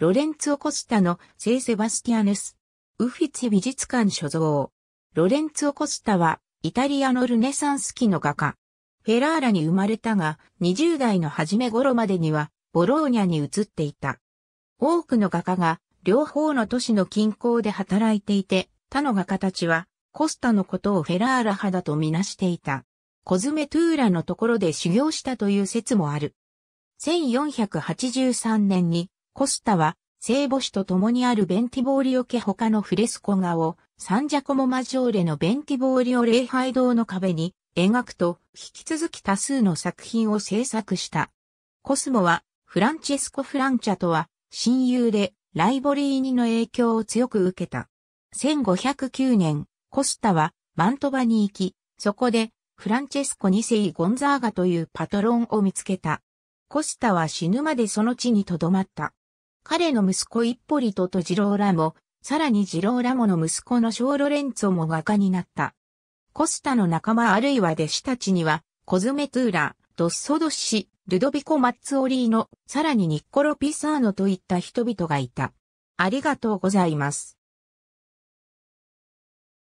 ロレンツオ・コスタの聖セバスティアヌス、ウフィツェ美術館所蔵。ロレンツオ・コスタは、イタリアのルネサンス期の画家。フェラーラに生まれたが、20代の初め頃までには、ボローニャに移っていた。多くの画家が、両方の都市の近郊で働いていて、他の画家たちは、コスタのことをフェラーラ派だとみなしていた。コズメトゥーラのところで修行したという説もある。1483年にコスタは、聖母子と共にあるベンティボーリオ家他のフレスコ画を、サンジャコモマジョーレのベンティボーリオ礼拝堂の壁に描くと、引き続き多数の作品を制作した。コスモは、フランチェスコ・フランチャとは、親友で、ライボリーニの影響を強く受けた。1509年、コスタは、マントバに行き、そこで、フランチェスコ2世ゴンザーガというパトロンを見つけた。コスタは死ぬまでその地に留まった。彼の息子イッポリトとジローラモ、さらにジローラモの息子のショーロレンツォも画家になった。コスタの仲間あるいは弟子たちには、コズメトゥーラ、ドッソドッシ、ルドビコ・マッツオリーノ、さらにニッコロ・ピサーノといった人々がいた。ありがとうございます。